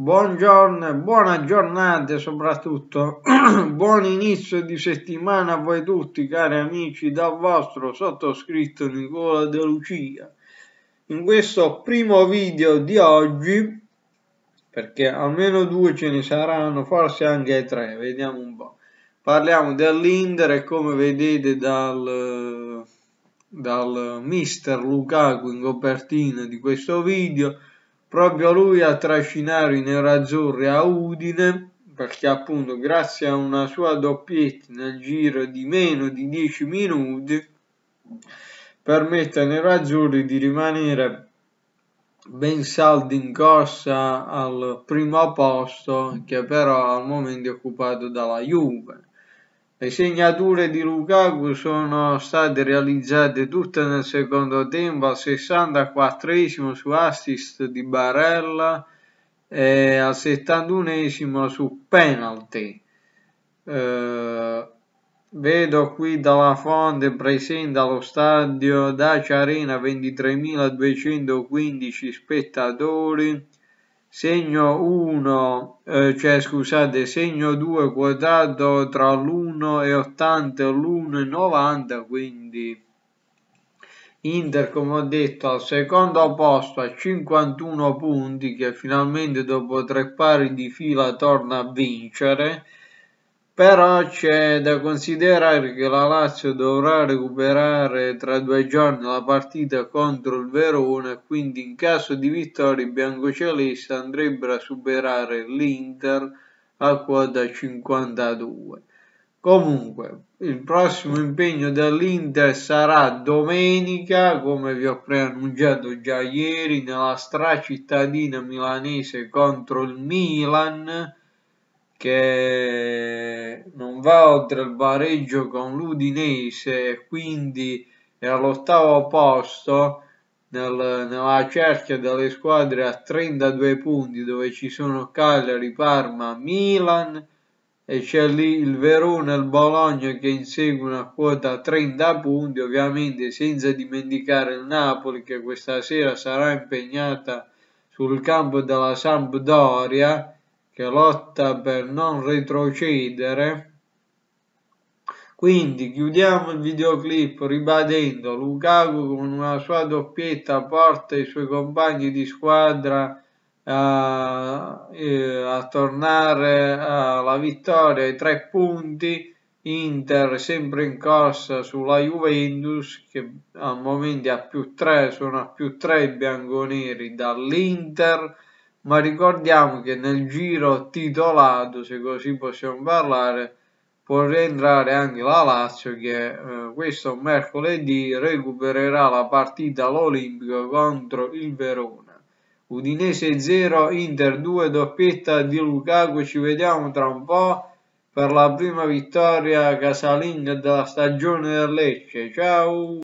Buongiorno, buona giornata soprattutto buon inizio di settimana a voi tutti cari amici dal vostro sottoscritto Nicola De Lucia. In questo primo video di oggi, perché almeno due ce ne saranno, forse anche tre, vediamo un po'. Parliamo dell'Inter e come vedete dal, dal mister Lukaku in copertina di questo video proprio lui a trascinare i nerazzurri a Udine perché appunto grazie a una sua doppietta nel giro di meno di 10 minuti permette ai nerazzurri di rimanere ben saldi in corsa al primo posto che però al momento è occupato dalla Juve le segnature di Lukaku sono state realizzate tutte nel secondo tempo al 64 su assist di Barella e al 71 su penalty. Eh, vedo qui dalla fonte presente allo stadio Dacia Arena 23.215 spettatori segno 1, eh, cioè scusate, segno 2 quotato tra l'1 e 80 e l'1 e 90, quindi Inter come ho detto al secondo posto a 51 punti che finalmente dopo tre pari di fila torna a vincere però c'è da considerare che la Lazio dovrà recuperare tra due giorni la partita contro il Verona quindi in caso di vittoria i biancocelesti andrebbero a superare l'Inter a quota 52. Comunque, il prossimo impegno dell'Inter sarà domenica, come vi ho preannunciato già ieri, nella stracittadina milanese contro il Milan che non va oltre il pareggio con l'Udinese e quindi è all'ottavo posto nel, nella cerchia delle squadre a 32 punti dove ci sono Cagliari, Parma, Milan e c'è lì il Verona e il Bologna che inseguono a quota 30 punti ovviamente senza dimenticare il Napoli che questa sera sarà impegnata sul campo della Sampdoria che lotta per non retrocedere. Quindi chiudiamo il videoclip ribadendo Lukaku con una sua doppietta porta i suoi compagni di squadra a, eh, eh, a tornare alla vittoria i tre punti. Inter sempre in corsa sulla Juventus che al momento ha più tre, sono a più tre i bianconeri dall'Inter ma ricordiamo che nel giro titolato, se così possiamo parlare, può rientrare anche la Lazio che eh, questo mercoledì recupererà la partita all'Olimpico contro il Verona. Udinese 0, Inter 2, doppietta di Lukaku, ci vediamo tra un po' per la prima vittoria casalinga della stagione del Lecce. Ciao!